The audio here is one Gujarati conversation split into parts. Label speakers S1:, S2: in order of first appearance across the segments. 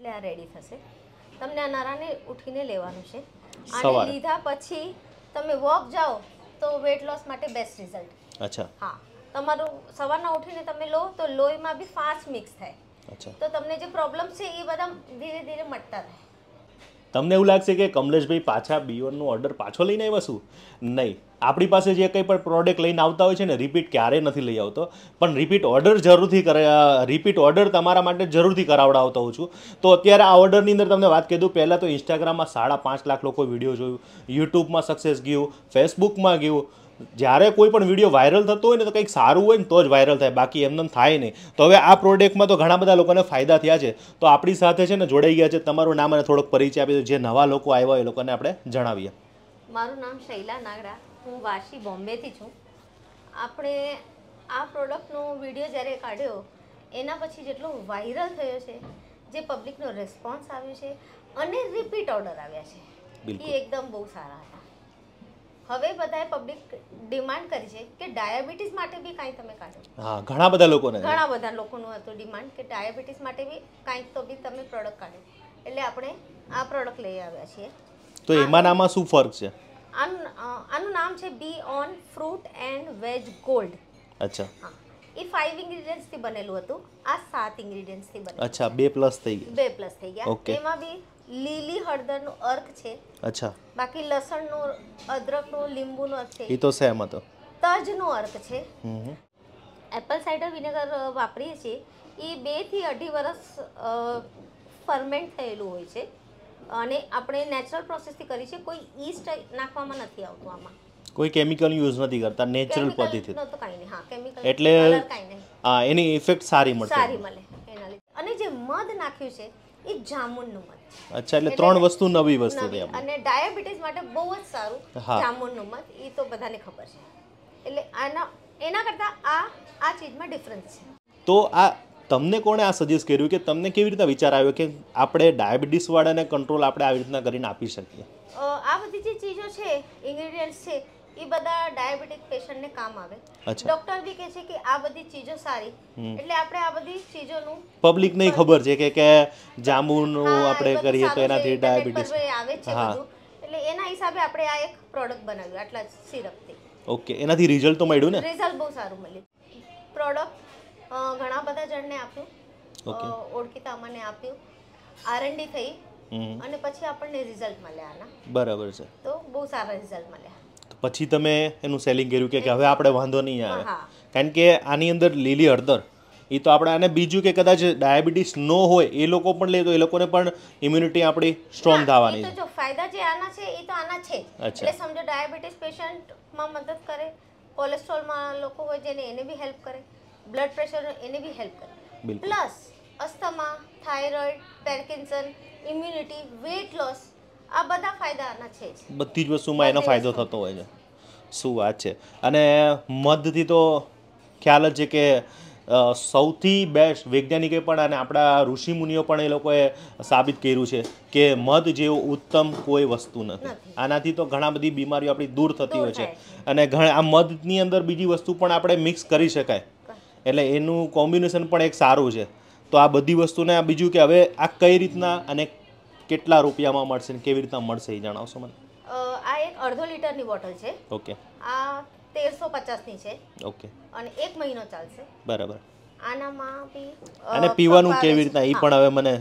S1: એટલે આ રેડી થશે તમને આ નારાને ઉઠીને લેવાનું છે અને લીધા પછી તમે વોક જાઓ તો વેટ લોસ માટે બેસ્ટ રિઝલ્ટ અચ્છા હા તમારું સવારના ઉઠીને તમે લો તો લોહીમાં બી ફાસ્ટ મિક્સ
S2: થાય
S1: તો તમને જે પ્રોબ્લેમ છે એ બધા ધીરે ધીરે મટતા થાય
S2: તમને એવું લાગશે કે કમલેશભાઈ પાછા બીઓનનો ઓર્ડર પાછો લઈને આવ્યા શું નહીં આપણી પાસે જે કંઈ પણ પ્રોડક્ટ લઈને આવતા હોય છે ને રિપીટ ક્યારેય નથી લઈ આવતો પણ રિપીટ ઓર્ડર જરૂરથી કરે રિપીટ ઓર્ડર તમારા માટે જરૂરથી કરાવડાવતો હોઉં છું તો અત્યારે આ ઓર્ડરની અંદર તમને વાત કીધું પહેલાં તો ઇન્સ્ટાગ્રામમાં સાડા પાંચ લાખ લોકો વિડીયો જોયું યુટ્યુબમાં સક્સેસ ગયું ફેસબુકમાં ગયું જ્યારે કોઈ પણ વિડીયો વાયરલ થતો હોય ને તો કંઈક સારું હોય ને તો જ વાયરલ થાય બાકી એમને થાય નહીં તો હવે આ પ્રોડક્ટમાં તો ઘણા બધા લોકોને ફાયદા થયા છે તો આપણી સાથે છે ને જોડાઈ ગયા છે તમારું નામ અને થોડોક પરિચય આપી દો જે નવા લોકો આવ્યા એ લોકોને આપણે જણાવીએ
S1: મારું નામ શૈલા નાગરા હું વાસી બોમ્બેથી છું આપણે આ પ્રોડક્ટનો વિડીયો જ્યારે કાઢ્યો એના પછી જેટલો વાયરલ થયો છે જે પબ્લિકનો રેસ્પોન્સ આવ્યો છે અને રિપીટ ઓર્ડર આવ્યા છે એ એકદમ બહુ સારા હતા હવે બધાએ પબ્લિક ડિમાન્ડ કરી છે કે ડાયાબિટીસ માટે બી કાંઈ તમે કાઢો
S2: હા ઘણા બધા લોકોને ઘણા
S1: બધા લોકોનું હતું ડિમાન્ડ કે ડાયાબિટીસ માટે બી કાંઈક તો બી તમે પ્રોડક્ટ કાઢો એટલે આપણે આ પ્રોડક્ટ લઈ આવ્યા છીએ
S2: તો એમાં નામાં શું ફર્ક છે
S1: આનું આનું નામ છે be on fruit and veg gold અચ્છા હા એ ફાઇવ ઇન્ગ્રીડિયન્ટ્સથી બનેલું હતું આ સાત ઇન્ગ્રીડિયન્ટ્સથી બનેલું
S2: અચ્છા બે પ્લસ થઈ ગયા
S1: બે પ્લસ થઈ ગયા એમાં બી લીલી હળદરનો અર્ક છે અચ્છા બાકી લસણનો અદરકનો લીંબુનો અર્ક છે એ તો સેમ હતો તજનો અર્ક છે એપલ સાઇડર વિનેગર વાપરીએ છીએ એ બેથી અઢી વર્ષ ફર્મેન્ટ થયેલું હોય છે અને આપણે નેચરલ પ્રોસેસથી કરી છે કોઈ ઈસ્ટ નાખવામાં નથી આવતું આમાં
S2: કોઈ કેમિકલ યુઝ નથી કરતા નેચરલ
S1: કેમિકલ એટલે
S2: હા એની ઇફેક્ટ સારી મળે સારી
S1: મળે અને જે મદ નાખ્યું છે એ જામુનનું મદ
S2: અચ્છા એટલે ત્રણ વસ્તુ નવી વસ્તુ છે અને
S1: ડાયાબિટીસ માટે બહુ જ સારું જામુનનું મદ એ તો બધાને ખબર છે એટલે આના એના કરતાં આ આ ચીજમાં ડિફરન્સ છે
S2: તો આ તમને કોણે આ સજેસ્ટ કર્યું કે તમને કેવી રીતે વિચાર આવ્યો કે આપણે ડાયાબિટીસ વાળાને કંટ્રોલ આપણે આવી રીતના કરીને આપી શકીએ
S1: આ બધી જે ચીજો છે ઇન્ગ્રેડિયન્ટ્સ છે એ બધા ડાયાબિટીક પેશન્ટને કામ આવે ડોક્ટર બી કહે છે કે આ બધી ચીજો સારી એટલે આપણે આ બધી ચીજોનું
S2: પબ્લિક ને ખબર છે કે કે જાંબુનું આપણે કરીએ તો એનાથી ડાયાબિટીસ આવે છે
S1: એટલે એના હિસાબે આપણે આ એક પ્રોડક્ટ બનાવ્યું આટલા સિરપથી
S2: ઓકે એનાથી રિઝલ્ટ તો મળ્યું ને
S1: રિઝલ્ટ બહુ સારું મળ્યું પ્રોડક્ટ ઘણા બધા જણને આપ્યું ઓકે ઓળખીતા મને આપ્યું આરએનડી થઈ અને પછી આપણને રિઝલ્ટ મળ્યા આના બરાબર છે તો બહુ સારા રિઝલ્ટ
S2: મળ્યા પછી તમે એનું સેલિંગ કર્યું કે હવે આપણે વાંધો નહીં આવે કારણ કે આની અંદર લીલી હળદર એ તો આપણે અને બીજું કે કદાચ ડાયાબિટીસ ન હોય એ લોકો પણ લે તો એ લોકોને પણ ઇમ્યુનિટી આપણી સ્ટ્રોંગ થવાની છે જો
S1: ફાયદા જે આના છે એ તો આના છે એટલે સમજો ડાયાબિટીસ પેશન્ટમાં મદદ કરે કોલેસ્ટ્રોલમાં લોકો હોય જેને એને બી હેલ્પ કરે બ્લડ પ્રેશર એને બી હેલ્પ કરે plus asthma thyroid Parkinson immunity weight loss આ બધા ફાયદાના છે
S2: બધી જ વસ્તુમાં એનો ફાયદો થતો હોય છે શું વાત છે અને મધથી તો ખ્યાલ જ છે કે સૌથી બેસ્ટ વૈજ્ઞાનિકે પણ અને આપણા ઋષિમુનિઓ પણ એ લોકોએ સાબિત કર્યું છે કે મધ જેવો ઉત્તમ કોઈ વસ્તુ નથી આનાથી તો ઘણા બધી બીમારીઓ આપણી દૂર થતી હોય છે અને ઘણા આ મધની અંદર બીજી વસ્તુ પણ આપણે મિક્સ કરી શકાય એટલે એનું કોમ્બિનેશન પણ એક સારું છે તો આ બધી વસ્તુને આ બીજું કે હવે આ કઈ રીતના અને કેટલા રૂપિયામાં મળશે ને કેવી રીતના મળશે એ જણાવશો મને
S1: આ એક અડધો લીટરની બોટલ છે ઓકે આ તેરસો પચાસની છે ઓકે અને એક મહિનો ચાલશે બરાબર આનામાં બી અને પીવાનું કેવી રીતના એ પણ હવે
S2: મને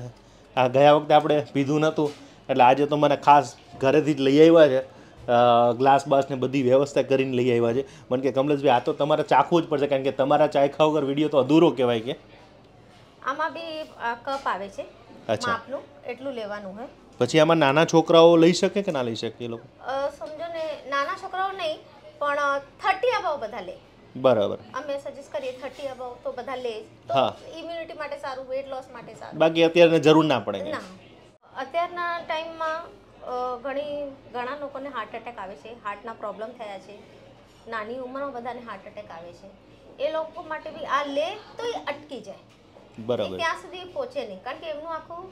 S2: આ ગયા વખતે આપણે પીધું નહોતું એટલે આજે તો મને ખાસ ઘરેથી જ લઈ આવ્યા છે ગ્લાસ બાસને બધી વ્યવસ્થા કરીને લઈ આવ્યા છે મને કે કમલેશભાઈ આ તો તમારે ચાખવું જ પડશે કારણ કે તમારા ચાય ચાખા વગર વિડીયો તો અધૂરો કહેવાય કે
S1: આમાં બી કપ આવે છે અચ્છા આપનું એટલું લેવાનું હોય
S2: પછી આમાં નાના છોકરાઓ લઈ શકે કે ના લઈ શકે એ લોકો
S1: સમજો ને નાના છોકરાઓ નહીં પણ થર્ટી અબાવ બધા લે બરાબર અમે સજેસ્ટ કરીએ થર્ટી અબાવ તો બધા લે હા ઇમ્યુનિટી માટે સારું વેટ લોસ માટે સારું
S2: બાકી અત્યારે જરૂર ના પડે
S1: અત્યારના ટાઈમમાં ઘણી ઘણા લોકોને હાર્ટ એટેક આવે છે હાર્ટના પ્રોબ્લેમ થયા છે નાની ઉંમરમાં બધાને હાર્ટ એટેક આવે છે એ લોકો માટે બી આ લે તો એ અટકી જાય બરાબર ત્યાં સુધી પહોંચે નહીં કારણ કે એમનું આખું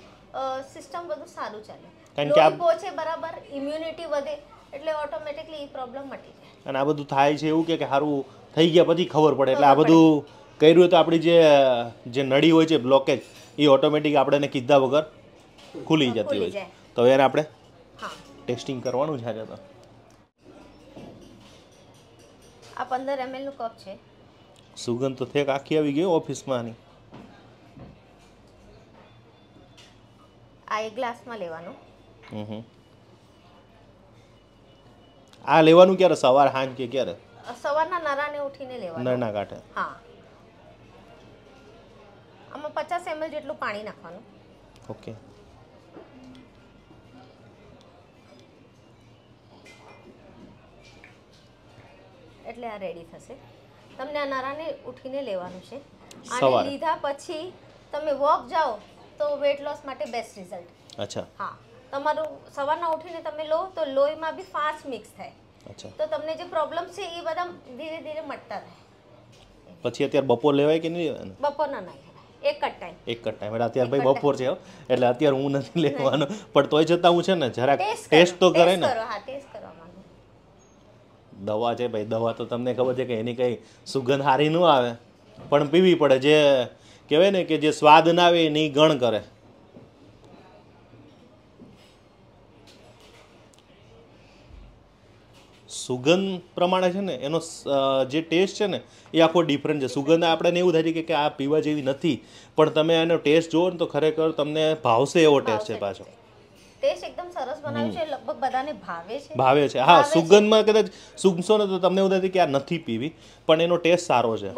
S1: સિસ્ટમ બધું સારું ચાલે કારણ કે પહોંચે બરાબર ઇમ્યુનિટી વધે એટલે ઓટોમેટિકલી એ પ્રોબ્લેમ મટી
S2: જાય અને આ બધું થાય છે એવું કે સારું થઈ ગયા પછી ખબર પડે એટલે આ બધું કર્યું તો આપણી જે જે નળી હોય છે બ્લોકેજ એ ઓટોમેટિક આપણે કીધા વગર ખુલી જતી હોય છે તો એને આપણે ટેસ્ટિંગ કરવાનું જ તો
S1: આ પંદર એમએલનું કપ છે
S2: સુગંધ તો થેક આખી આવી ગઈ ઓફિસમાં આની
S1: આ એક ગ્લાસમાં લેવાનું
S2: હમ આ લેવાનું ક્યારે સવાર સાંજ કે ક્યારે
S1: સવારના નરાને ઉઠીને લેવાનું નરના કાંઠે હા આમાં પચાસ એમએલ જેટલું પાણી નાખવાનું ઓકે એટલે આ રેડી થશે તમને આ નારાને ઉઠીને લેવાનું છે અને લીધા પછી તમે વોક જાઓ તો વેટ લોસ માટે બેસ્ટ રિઝલ્ટ અચ્છા હા તમારું સવારના ઉઠીને તમે લો તો લોહીમાં બી ફાસ્ટ મિક્સ થાય અચ્છા તો તમને જે પ્રોબ્લેમ છે એ બધા ધીરે ધીરે મટતા થાય
S2: પછી અત્યારે બપોર લેવાય કે નહીં
S1: બપોરના ના એક જ ટાઈમ
S2: એક જ ટાઈમ એટલે અત્યારે ભાઈ બપોર છે એટલે અત્યારે હું નથી લેવાનો પણ તોય જતા હું છે ને જરાક ટેસ્ટ તો કરે ને હા ટેસ્ટ દવા છે ભાઈ દવા તો તમને ખબર છે કે એની કંઈ સુગંધ હારી ન આવે પણ પીવી પડે જે કહેવાય ને કે જે સ્વાદ ના આવે એની ગણ કરે સુગંધ પ્રમાણે છે ને એનો જે ટેસ્ટ છે ને એ આખો ડિફરન્ટ છે સુગંધ આપણને એવું થાય છે કે આ પીવા જેવી નથી પણ તમે એનો ટેસ્ટ જુઓ ને તો ખરેખર તમને ભાવશે એવો ટેસ્ટ છે પાછો
S1: ભાવે છે હા સુગંધમાં
S2: કદાચ સુગમશો ને તો તમને એવું થશે કે આ નથી પીવી પણ એનો ટેસ્ટ સારો છે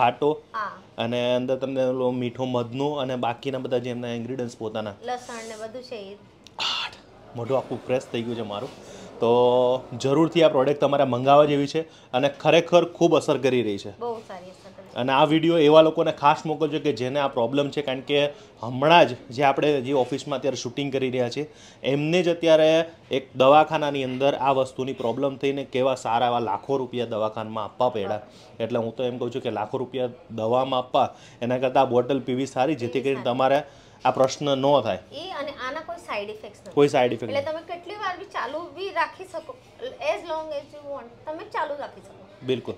S2: ખાટો અને અંદર તમને મીઠો મધનો અને બાકીના બધા જે એમના ઇન્ગ્રીડિયન્ટ્સ પોતાના
S1: લસણ ને બધું છે
S2: મોઢું આખું ફ્રેશ થઈ ગયું છે મારું તો જરૂરથી આ પ્રોડક્ટ તમારે મંગાવવા જેવી છે અને ખરેખર ખૂબ અસર કરી રહી છે બહુ સારી અને આ વિડીયો એવા લોકોને ખાસ મોકલજો કે જેને આ પ્રોબ્લેમ છે કારણ કે હમણાં જ જે આપણે જે ઓફિસમાં અત્યારે શૂટિંગ કરી રહ્યા છીએ એમને જ અત્યારે એક દવાખાનાની અંદર આ વસ્તુની પ્રોબ્લેમ થઈને કેવા સારા એવા લાખો રૂપિયા દવાખાનામાં આપવા પડ્યા એટલે હું તો એમ કહું છું કે લાખો રૂપિયા દવામાં આપવા એના કરતાં બોટલ પીવી સારી જેથી કરીને તમારે આ પ્રશ્ન ન થાય
S1: એ અને આના કોઈ સાઈડ ઇફેક્ટ્સ કોઈ સાઈડ ઇફેક્ટ એટલે તમે ચાલુ બી રાખી શકો as long as you want તમે ચાલુ રાખી શકો બિલકુલ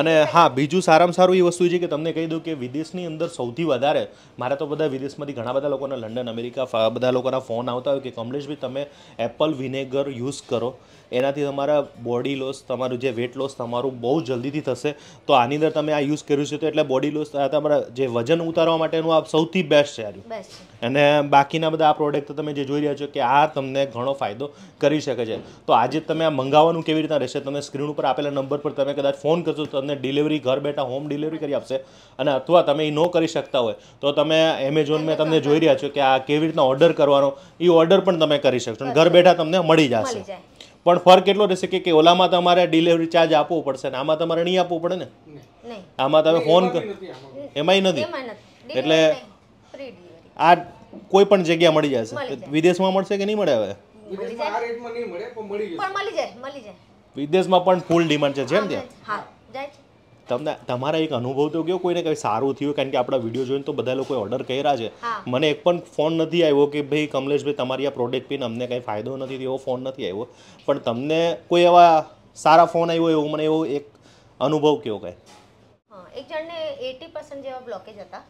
S1: અને
S2: હા બીજું સારામાં સારું એ વસ્તુ છે કે તમને કહી દઉં કે વિદેશની અંદર સૌથી વધારે મારા તો બધા વિદેશમાંથી ઘણા બધા લોકોના લંડન અમેરિકા બધા લોકોના ફોન આવતા હોય કે કમલેશભાઈ તમે એપલ વિનેગર યુઝ કરો એનાથી તમારા બોડી લોસ તમારું જે વેટ લોસ તમારું બહુ જલ્દીથી થશે તો આની અંદર તમે આ યુઝ કર્યું છે તો એટલે બોડી લોસ તમારા જે વજન ઉતારવા માટેનું આ સૌથી બેસ્ટ છે આર્યું અને બાકીના બધા આ પ્રોડક્ટ તમે જે જોઈ રહ્યા છો કે આ તમને ઘણો ફાયદો કરી શકે છે તો આજે તમે આ મંગાવવાનું કેવી રીતના રહેશે તમે સ્ક્રીન ઉપર આપેલા નંબર પર તમે કદાચ ફોન કરશો તો તમને ડિલિવરી ઘર બેઠા હોમ ડિલિવરી કરી આપશે અને અથવા તમે એ ન કરી શકતા હોય તો તમે એમેઝોન મેં તમને જોઈ રહ્યા છો કે આ કેવી રીતના ઓર્ડર કરવાનો એ ઓર્ડર પણ તમે કરી શકશો ઘર બેઠા તમને મળી જશે પણ ફર્ક કેટલો રહેશે કે ઓલામાં તમારે ડિલિવરી ચાર્જ આપવો પડશે ને આમાં તમારે નહીં આપવું પડે ને આમાં તમે ફોન એમાંય નથી એટલે આ કોઈ પણ જગ્યા મળી જશે વિદેશમાં મળશે કે નહીં મળે હવે વિદેશમાં પણ ફૂલ ડિમાન્ડ છે જેમ
S1: ત્યાં
S2: તમને તમારા એક અનુભવ તો કયો કોઈને કઈ સારું થયું કારણ કે આપણા વિડીયો જોઈને તો બધા લોકો ઓર્ડર કર્યા છે મને એક પણ ફોન નથી આવ્યો કે ભાઈ કમલેશભાઈ તમારી આ પ્રોડક્ટ પીને અમને કંઈ ફાયદો નથી એવો ફોન નથી આવ્યો પણ તમને કોઈ એવા સારા ફોન આવ્યો એવો મને એવો એક અનુભવ કેવો કંઈ
S1: એક જણને એટી પર્સન્ટ જેવા બ્લોકેજ હતા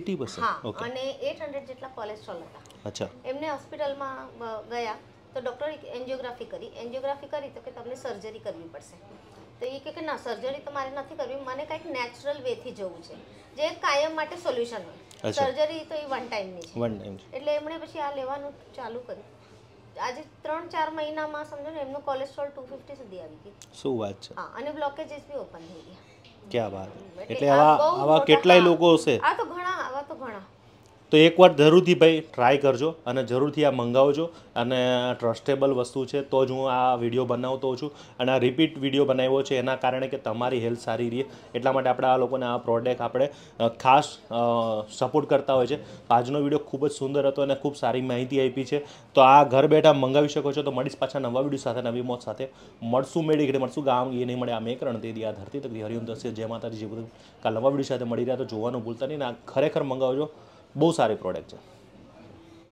S2: એટી પર્સન્ટ ઓકે અને
S1: એટ હંડ્રેડ જેટલા કોલેસ્ટ્રોલ હતા અચ્છા એમને હોસ્પિટલમાં ગયા તો ડૉક્ટરે એન્જિયોગ્રાફી કરી એન્જિયોગ્રાફી કરી તો કે તમને સર્જરી કરવી પડશે તો એ કે ના સર્જરી તમારે નથી કરવી મને કંઈક નેચરલ વેથી જવું છે જે કાયમ માટે સોલ્યુશન હોય સર્જરી તો એ વન ટાઈમની છે વન ટાઈમ એટલે એમણે પછી આ લેવાનું ચાલુ કર્યું આજે ત્રણ ચાર મહિનામાં સમજો ને એમનું કોલેસ્ટ્રોલ ટુ ફિફ્ટી સુધી આવી ગઈ
S2: શું વાત છે હા
S1: અને બ્લોકેજીસ બી ઓપન થઈ ગયા
S2: ક્યાં વાત એટલે આવા આવા કેટલાય લોકો હશે આ
S1: તો ઘણા આવા તો ઘણા
S2: તો એકવાર જરૂરથી ભાઈ ટ્રાય કરજો અને જરૂરથી આ મંગાવજો અને ટ્રસ્ટેબલ વસ્તુ છે તો જ હું આ વિડીયો બનાવતો છું અને આ રિપીટ વિડીયો બનાવ્યો છે એના કારણે કે તમારી હેલ્થ સારી રહે એટલા માટે આપણે આ લોકોને આ પ્રોડક્ટ આપણે ખાસ સપોર્ટ કરતા હોય છે આજનો વિડીયો ખૂબ જ સુંદર હતો અને ખૂબ સારી માહિતી આપી છે તો આ ઘર બેઠા મંગાવી શકો છો તો મળીશ પાછા નવા વિડીયો સાથે નવી મોત સાથે મળશું મેળી ઘડે મળશું ગામ એ નહીં મળે આ મેં કરણ તે આ ધરતી તક હરિઓમ દસ્ય જે માતાજી જે બધું કાલ નવા વિડીયો સાથે મળી રહ્યા તો જોવાનું ભૂલતા નહીં ને આ ખરેખર મંગાવજો બહુ સારી પ્રોડક્ટ છે